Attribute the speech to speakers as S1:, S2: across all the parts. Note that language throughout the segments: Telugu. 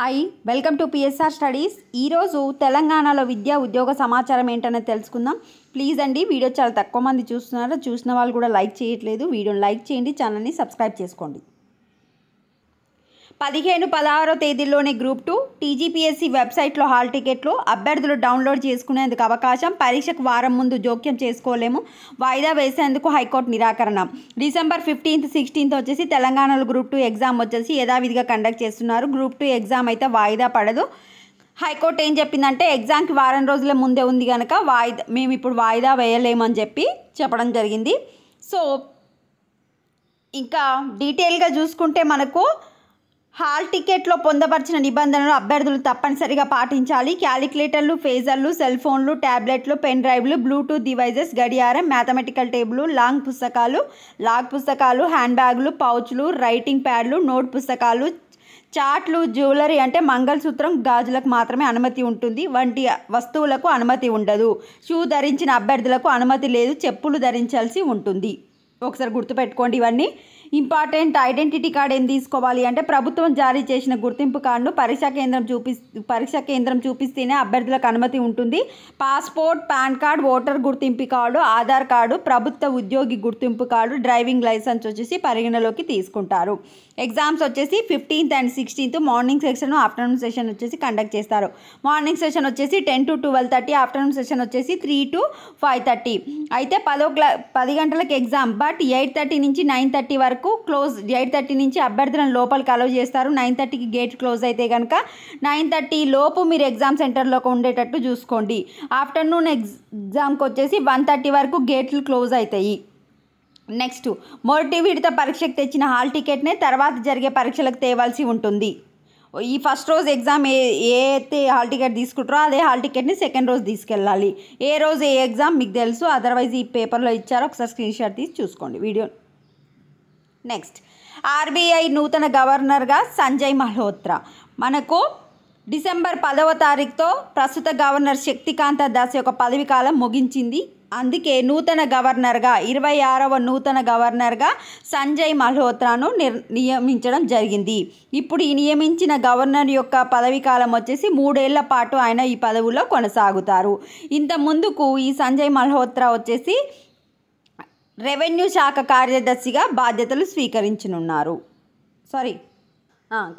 S1: hi welcome to PSR studies ఈరోజు తెలంగాణలో విద్యా ఉద్యోగ సమాచారం ఏంటనేది తెలుసుకుందాం ప్లీజ్ అండి వీడియో చాలా తక్కువ మంది చూస్తున్నారు చూసిన వాళ్ళు కూడా లైక్ చేయట్లేదు వీడియోని లైక్ చేయండి ఛానల్ని సబ్స్క్రైబ్ చేసుకోండి పదిహేను పదహారో తేదీల్లోనే గ్రూప్ టూ టీజీపీఎస్సీ వెబ్సైట్లో హాల్ టికెట్లు అభ్యర్థులు డౌన్లోడ్ చేసుకునేందుకు అవకాశం పరీక్షకు వారం ముందు జోక్యం చేసుకోలేము వాయిదా వేసేందుకు హైకోర్టు నిరాకరణ డిసెంబర్ ఫిఫ్టీన్త్ సిక్స్టీన్త్ వచ్చేసి తెలంగాణలో గ్రూప్ టూ ఎగ్జామ్ వచ్చేసి యథావిధిగా కండక్ట్ చేస్తున్నారు గ్రూప్ టూ ఎగ్జామ్ అయితే వాయిదా పడదు హైకోర్టు ఏం చెప్పిందంటే ఎగ్జామ్కి వారం రోజుల ముందే ఉంది కనుక వాయిదా మేము ఇప్పుడు వాయిదా వేయలేమని చెప్పి చెప్పడం జరిగింది సో ఇంకా డీటెయిల్గా చూసుకుంటే మనకు హాల్ టికెట్లో పొందపరిచిన నిబంధనలు అభ్యర్థులు తప్పనిసరిగా పాటించాలి క్యాలిక్యులేటర్లు ఫేజర్లు సెల్ ఫోన్లు ట్యాబ్లెట్లు పెన్ డ్రైవ్లు బ్లూటూత్ డివైజెస్ గడియారం మ్యాథమెటికల్ టేబుల్ లాంగ్ పుస్తకాలు లాగ్ పుస్తకాలు హ్యాండ్ బ్యాగులు పౌచ్లు రైటింగ్ ప్యాడ్లు నోట్ పుస్తకాలు చాట్లు జ్యువెలరీ అంటే మంగళసూత్రం గాజులకు మాత్రమే అనుమతి ఉంటుంది వంటి వస్తువులకు అనుమతి ఉండదు షూ ధరించిన అభ్యర్థులకు అనుమతి లేదు చెప్పులు ధరించాల్సి ఉంటుంది ఒకసారి గుర్తుపెట్టుకోండి ఇవన్నీ ఇంపార్టెంట్ ఐడెంటిటీ కార్డు ఏం తీసుకోవాలి అంటే ప్రభుత్వం జారీ చేసిన గుర్తింపు కార్డును పరీక్షా కేంద్రం చూపి పరీక్షా కేంద్రం చూపిస్తేనే అభ్యర్థులకు అనుమతి ఉంటుంది పాస్పోర్ట్ పాన్ కార్డ్ ఓటర్ గుర్తింపు కార్డు ఆధార్ కార్డు ప్రభుత్వ ఉద్యోగి గుర్తింపు కార్డు డ్రైవింగ్ లైసెన్స్ వచ్చేసి పరిగణలోకి తీసుకుంటారు ఎగ్జామ్స్ వచ్చేసి fifteenth and sixteenth morning session afternoon session వచ్చేసి కండక్ట్ చేస్తారు మార్నింగ్ సెషన్ వచ్చేసి ten to twelve thirty afternoon session వచ్చేసి త్రీ టు ఫైవ్ థర్టీ అయితే పదో క్లా పది గంటలకు ఎగ్జామ్ బట్ ఎయిట్ థర్టీ నుంచి నైన్ థర్టీ వరకు వరకు క్లోజ్ ఎయిట్ థర్టీ నుంచి అభ్యర్థులను లోపలికి అలవ్ చేస్తారు నైన్ థర్టీకి గేట్ క్లోజ్ అయితే కనుక నైన్ థర్టీ లోపు మీరు ఎగ్జామ్ సెంటర్లోకి ఉండేటట్టు చూసుకోండి ఆఫ్టర్నూన్ ఎగ్జామ్కి వచ్చేసి వన్ థర్టీ వరకు గేట్లు క్లోజ్ అవుతాయి నెక్స్ట్ మొదటి విడత పరీక్షకు తెచ్చిన హాల్ టికెట్నే తర్వాత జరిగే పరీక్షలకు తేవాల్సి ఉంటుంది ఈ ఫస్ట్ రోజు ఎగ్జామ్ ఏ ఏ అయితే హాల్ టికెట్ తీసుకుంటారో అదే హాల్ టికెట్ని సెకండ్ రోజు తీసుకెళ్ళాలి ఏ రోజు ఏ ఎగ్జామ్ మీకు తెలుసు అదర్వైజ్ ఈ పేపర్లో ఇచ్చారో ఒకసారి స్క్రీన్ షాట్ తీసి చూసుకోండి వీడియో నెక్స్ట్ ఆర్బీఐ నూతన గవర్నర్గా సంజయ్ మల్హోత్రా మనకు డిసెంబర్ పదవ తారీఖుతో ప్రస్తుత గవర్నర్ శక్తికాంత దాస్ యొక్క పదవి కాలం ముగించింది అందుకే నూతన గవర్నర్గా ఇరవై ఆరవ నూతన గవర్నర్గా సంజయ్ మల్హోత్రాను నిర్ నియమించడం జరిగింది ఇప్పుడు ఈ నియమించిన గవర్నర్ యొక్క పదవి కాలం వచ్చేసి మూడేళ్ల పాటు ఆయన ఈ పదవుల్లో కొనసాగుతారు ఇంత ముందుకు ఈ సంజయ్ మల్హోత్రా వచ్చేసి రెవెన్యూ శాఖ కార్యదర్శిగా బాధ్యతలు స్వీకరించనున్నారు సారీ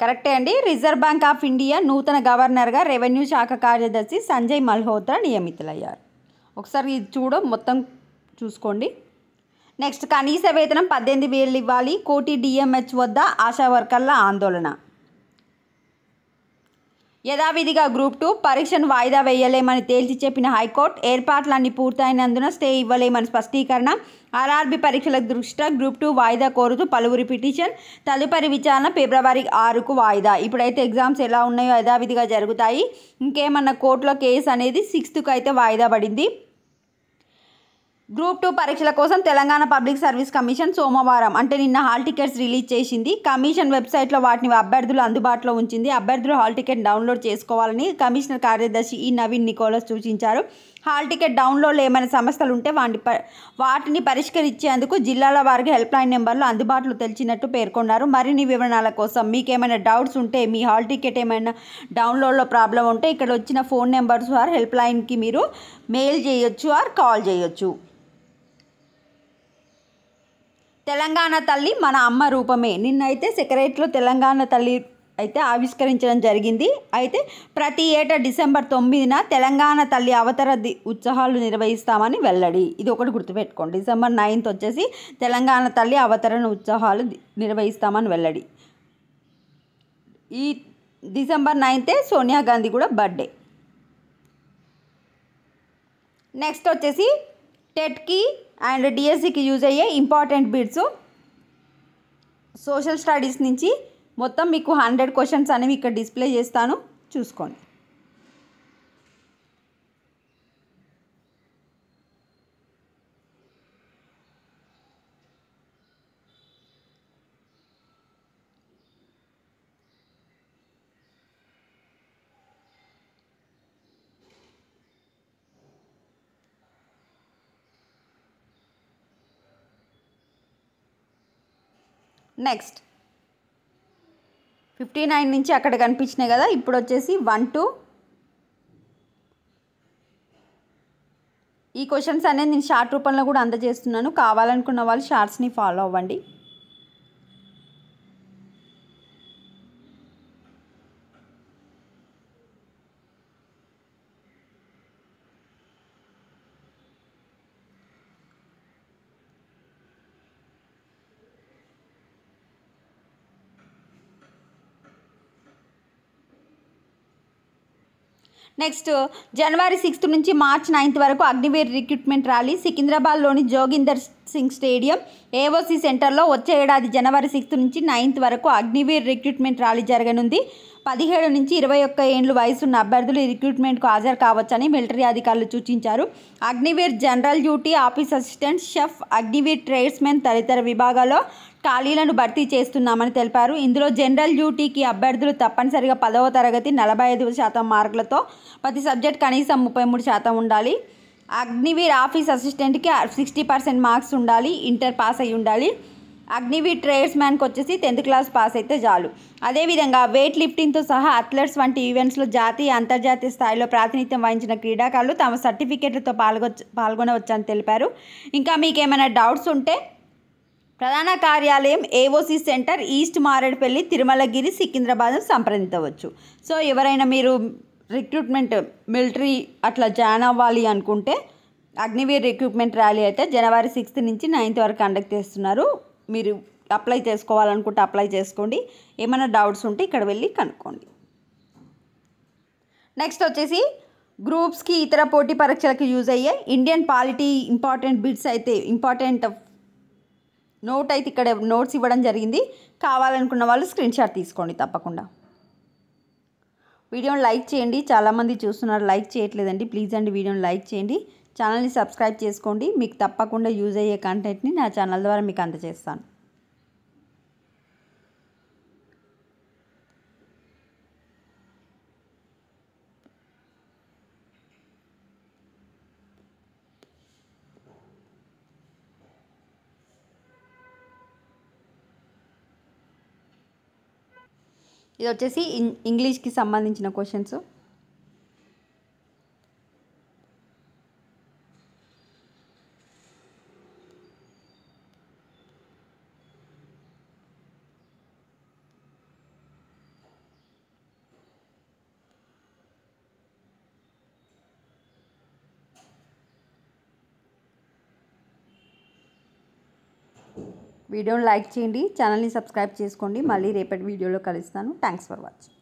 S1: కరెక్టే అండి రిజర్వ్ బ్యాంక్ ఆఫ్ ఇండియా నూతన గవర్నర్గా రెవెన్యూ శాఖ కార్యదర్శి సంజయ్ మల్హోత్రా నియమితులయ్యారు ఒకసారి ఇది చూడ మొత్తం చూసుకోండి నెక్స్ట్ కనీస వేతనం పద్దెనిమిది వేలు ఇవ్వాలి కోటి డిఎంహెచ్ వద్ద ఆశా వర్కర్ల ఆందోళన యథావిధిగా గ్రూప్ టూ పరీక్షను వాయిదా వేయలేమని తేల్చి చెప్పిన హైకోర్టు ఏర్పాట్లన్నీ పూర్తయినందున స్టే ఇవ్వలేమని స్పష్టీకరణ ఆర్ఆర్బీ పరీక్షల దృష్ట్యా గ్రూప్ టూ వాయిదా కోరుతూ పలువురి పిటిషన్ తదుపరి విచారణ ఫిబ్రవరి ఆరుకు వాయిదా ఇప్పుడైతే ఎగ్జామ్స్ ఎలా ఉన్నాయో యథావిధిగా జరుగుతాయి ఇంకేమన్నా కోర్టులో కేసు అనేది సిక్స్త్కు అయితే వాయిదా పడింది గ్రూప్ టూ పరీక్షల కోసం తెలంగాణ పబ్లిక్ సర్వీస్ కమిషన్ సోమవారం అంటే నిన్న హాల్ టికెట్స్ రిలీజ్ చేసింది కమిషన్ వెబ్సైట్లో వాటిని అభ్యర్థులు అందుబాటులో ఉంచింది అభ్యర్థులు హాల్ టికెట్ డౌన్లోడ్ చేసుకోవాలని కమిషనర్ కార్యదర్శి ఈ నవీన్ నికోలస్ సూచించారు హాల్ టికెట్ డౌన్లోడ్ ఏమైనా సమస్యలు ఉంటే వాటి వాటిని పరిష్కరించేందుకు జిల్లాల వారికి హెల్ప్ లైన్ నెంబర్లు అందుబాటులో తెలిసినట్టు పేర్కొన్నారు మరిన్ని వివరణాల కోసం మీకేమైనా డౌట్స్ ఉంటే మీ హాల్ టికెట్ ఏమైనా డౌన్లోడ్లో ప్రాబ్లం ఉంటే ఇక్కడ వచ్చిన ఫోన్ నెంబర్స్ ఆర్ హెల్ప్ లైన్కి మీరు మెయిల్ చేయొచ్చు ఆర్ కాల్ చేయొచ్చు తెలంగాణ తల్లి మన అమ్మ రూపమే నిన్నైతే సెక్రటరీలో తెలంగాణ తల్లి అయితే ఆవిష్కరించడం జరిగింది అయితే ప్రతి ఏటా డిసెంబర్ తొమ్మిదిన తెలంగాణ తల్లి అవతర ది ఉత్సవాలు నిర్వహిస్తామని వెల్లడి ఇది ఒకటి గుర్తుపెట్టుకోండి డిసెంబర్ నైన్త్ వచ్చేసి తెలంగాణ తల్లి అవతరణ ఉత్సవాలు నిర్వహిస్తామని వెల్లడి ఈ డిసెంబర్ నైన్తే సోనియా గాంధీ కూడా బర్త్డే నెక్స్ట్ వచ్చేసి టెట్కి అండ్ డిఎస్సికి యూజ్ అయ్యే ఇంపార్టెంట్ బిడ్స్ సోషల్ స్టడీస్ నుంచి మొత్తం మీకు హండ్రెడ్ క్వశ్చన్స్ అనేవి ఇక్కడ డిస్ప్లే చేస్తాను చూసుకోండి నెక్స్ట్ ఫిఫ్టీ నైన్ నుంచి అక్కడ కనిపించినాయి కదా ఇప్పుడు వచ్చేసి వన్ టూ ఈ క్వశ్చన్స్ అనేది నేను షార్ట్ రూపంలో కూడా అందజేస్తున్నాను కావాలనుకున్న వాళ్ళు షార్ట్స్ని ఫాలో అవ్వండి నెక్స్ట్ జనవరి సిక్స్త్ నుంచి మార్చ్ నైన్త్ వరకు అగ్నివీర్ రిక్రూట్మెంట్ ర్యాలీ సికింద్రాబాద్లోని జోగిందర్ సింగ్ స్టేడియం ఏఓసీ సెంటర్లో వచ్చే ఏడాది జనవరి సిక్స్త్ నుంచి నైన్త్ వరకు అగ్నివీర్ రిక్రూట్మెంట్ ర్యాలీ జరగనుంది పదిహేడు నుంచి ఇరవై ఒక్క ఏండ్లు వయసున్న అభ్యర్థులు రిక్రూట్మెంట్కు హాజరు కావచ్చని మిలిటరీ అధికారులు సూచించారు Agniveer general duty office assistant chef Agniveer tradesmen తదితర విభాగాల్లో ఖాళీలను భర్తీ చేస్తున్నామని తెలిపారు ఇందులో జనరల్ డ్యూటీకి అభ్యర్థులు తప్పనిసరిగా పదవ తరగతి నలభై ఐదు శాతం మార్కులతో ప్రతి సబ్జెక్ట్ కనీసం ముప్పై మూడు శాతం ఉండాలి అగ్నివీర్ ఆఫీస్ అసిస్టెంట్కి సిక్స్టీ పర్సెంట్ మార్క్స్ ఉండాలి ఇంటర్ పాస్ అయి ఉండాలి అగ్నివి ట్రేడ్స్ మ్యాన్కి వచ్చేసి టెన్త్ క్లాస్ పాస్ అయితే చాలు అదేవిధంగా వెయిట్ లిఫ్టింగ్తో సహా అథ్లెట్స్ వంటి ఈవెంట్స్లో జాతీయ అంతర్జాతీయ స్థాయిలో ప్రాతినిధ్యం వహించిన క్రీడాకారులు తమ సర్టిఫికేట్లతో పాల్గొ పాల్గొనవచ్చని తెలిపారు ఇంకా మీకు ఏమైనా డౌట్స్ ఉంటే ప్రధాన కార్యాలయం AOC centre east Marredpally Tirumalagiri Secunderabad సంప్రదించవచ్చు సో ఎవరైనా మీరు రిక్రూట్మెంట్ మిలిటరీ అట్లా జాయిన్ అవ్వాలి అనుకుంటే అగ్నివీర్ రిక్రూట్మెంట్ ర్యాలీ అయితే జనవరి సిక్స్త్ నుంచి నైన్త్ వరకు కండక్ట్ చేస్తున్నారు మీరు అప్లై చేసుకోవాలనుకుంటే అప్లై చేసుకోండి ఏమైనా డౌట్స్ ఉంటే ఇక్కడ వెళ్ళి కనుక్కోండి నెక్స్ట్ వచ్చేసి గ్రూప్స్కి ఇతర పోటీ పరీక్షలకు యూజ్ అయ్యే ఇండియన్ పాలిటీ ఇంపార్టెంట్ బిట్స్ అయితే ఇంపార్టెంట్ నోట్ అయితే ఇక్కడ నోట్స్ ఇవ్వడం జరిగింది కావాలనుకున్న వాళ్ళు స్క్రీన్ షాట్ తీసుకోండి తప్పకుండా వీడియోని లైక్ చేయండి చాలామంది చూస్తున్నారు లైక్ చేయట్లేదండి ప్లీజ్ అండి వీడియోని లైక్ చేయండి ఛానల్ని సబ్స్క్రైబ్ చేసుకోండి మీకు తప్పకుండా యూజ్ అయ్యే కంటెంట్ని నా ఛానల్ ద్వారా మీకు అందజేస్తాను ఇది వచ్చేసి ఇంగ్లీష్కి సంబంధించిన క్వశ్చన్స్ వీడియోని లైక్ చేయండి ఛానల్ని సబ్స్క్రైబ్ చేసుకోండి మళ్ళీ రేపటి వీడియోలో కలుస్తాను థ్యాంక్స్ ఫర్ వాచింగ్